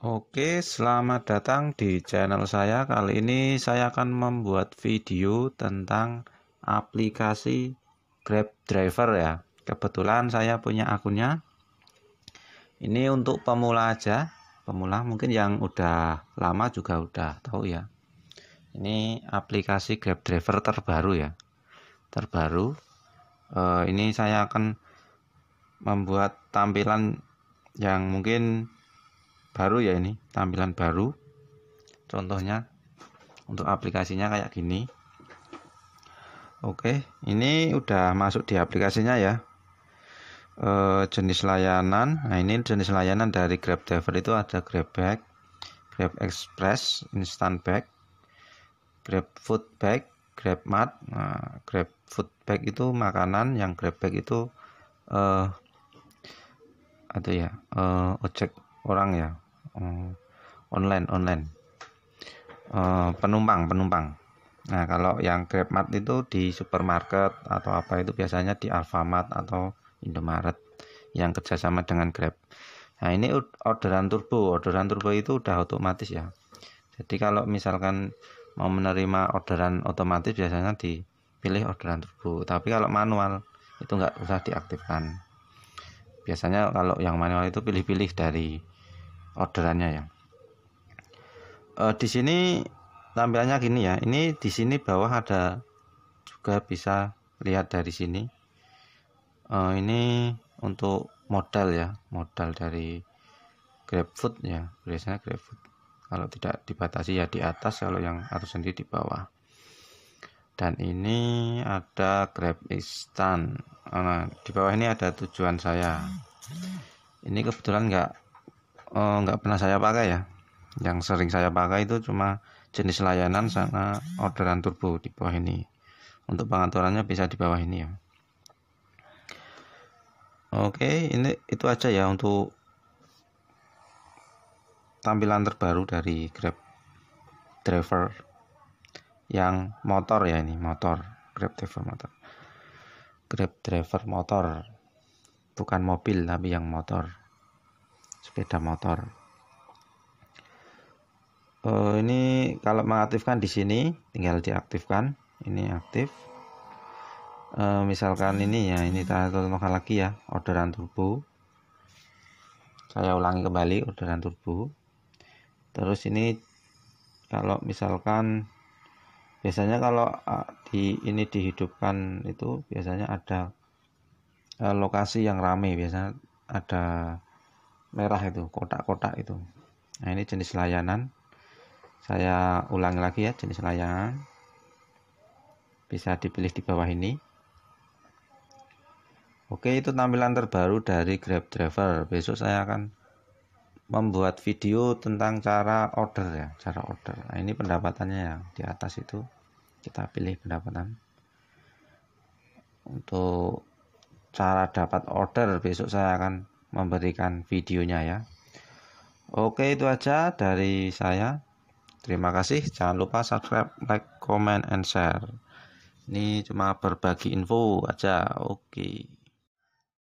Oke, selamat datang di channel saya. Kali ini saya akan membuat video tentang aplikasi Grab Driver ya. Kebetulan saya punya akunnya. Ini untuk pemula aja, pemula mungkin yang udah lama juga udah tahu ya. Ini aplikasi Grab Driver terbaru ya. Terbaru. Eh, ini saya akan membuat tampilan yang mungkin baru ya ini tampilan baru contohnya untuk aplikasinya kayak gini Oke ini udah masuk di aplikasinya ya e, jenis layanan nah ini jenis layanan dari Grab Driver itu ada Grab Bag Grab Express Instant Bag Grab Food Bag Grab Mart nah, Grab Food Bag itu makanan yang Grab Bag itu eh, atau ya eh, ojek orang ya Hmm. online online uh, penumpang penumpang nah kalau yang GrabMart itu di supermarket atau apa itu biasanya di Alfamart atau Indomaret yang kerjasama dengan Grab nah ini orderan turbo orderan turbo itu udah otomatis ya jadi kalau misalkan mau menerima orderan otomatis biasanya dipilih orderan turbo tapi kalau manual itu nggak usah diaktifkan biasanya kalau yang manual itu pilih-pilih dari orderannya ya e, di sini tampilannya gini ya ini di sini bawah ada juga bisa lihat dari sini e, ini untuk modal ya modal dari GrabFood ya biasanya GrabFood kalau tidak dibatasi ya di atas kalau yang harus sendiri di bawah dan ini ada GrabIstan nah, di bawah ini ada tujuan saya ini kebetulan nggak Eh, nggak uh, pernah saya pakai ya yang sering saya pakai itu cuma jenis layanan sama orderan turbo di bawah ini untuk pengaturannya bisa di bawah ini ya oke ini itu aja ya untuk tampilan terbaru dari Grab driver yang motor ya ini motor Grab driver motor Grab driver motor bukan mobil tapi yang motor sepeda motor. Uh, ini kalau mengaktifkan di sini tinggal diaktifkan. Ini aktif. Uh, misalkan ini ya, ini contohkan lagi ya, orderan turbo. Saya ulangi kembali orderan turbo. Terus ini kalau misalkan biasanya kalau eh, di ini dihidupkan itu biasanya ada uh, lokasi yang ramai biasanya ada merah itu kotak-kotak itu nah ini jenis layanan saya ulangi lagi ya jenis layanan bisa dipilih di bawah ini oke itu tampilan terbaru dari Grab Driver besok saya akan membuat video tentang cara order ya cara order nah, ini pendapatannya yang di atas itu kita pilih pendapatan untuk cara dapat order besok saya akan memberikan videonya ya. Oke itu aja dari saya. Terima kasih. Jangan lupa subscribe, like, comment, and share. Ini cuma berbagi info aja. Oke.